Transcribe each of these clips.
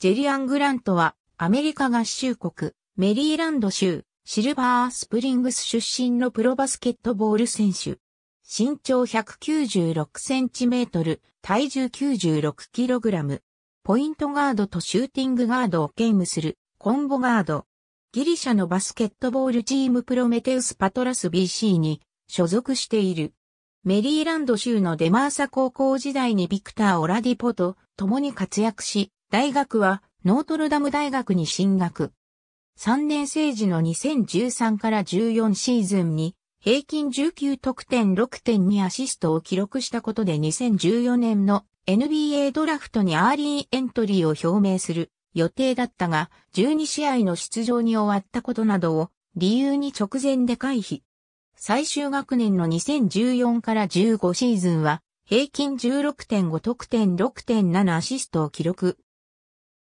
ジェリアン・グラントは、アメリカ合衆国、メリーランド州、シルバースプリングス出身のプロバスケットボール選手。身長1 9 6トル、体重9 6ラム。ポイントガードとシューティングガードを兼務する、コンボガード。ギリシャのバスケットボールチームプロメテウスパトラス BC に所属している。メリーランド州のデマーサ高校時代にビクター・オラディポと共に活躍し、大学はノートルダム大学に進学。3年生時の2013から14シーズンに平均19得点6.2アシストを記録したことで2014年の NBA ドラフトにアーリーエントリーを表明する予定だったが12試合の出場に終わったことなどを理由に直前で回避。最終学年の2014から15シーズンは平均16.5得点6.7アシストを記録。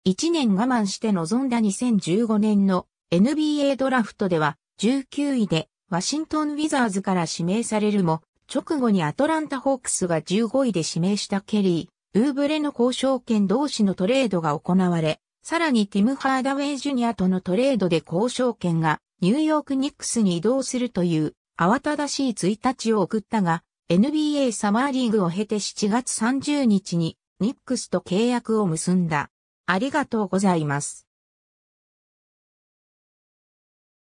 1年我慢して臨んだ2015年の NBA ドラフトでは19位でワシントン・ウィザーズから指名されるも、直後にアトランタ・ホークスが15位で指名したケリー、ウーブレの交渉権同士のトレードが行われ、さらにティム・ハーダウェイ・ジュニアとのトレードで交渉権がニューヨーク・ニックスに移動するという慌ただしい1日を送ったが、NBA サマーリーグを経て7月30日にニックスと契約を結んだ。ありがとうございます。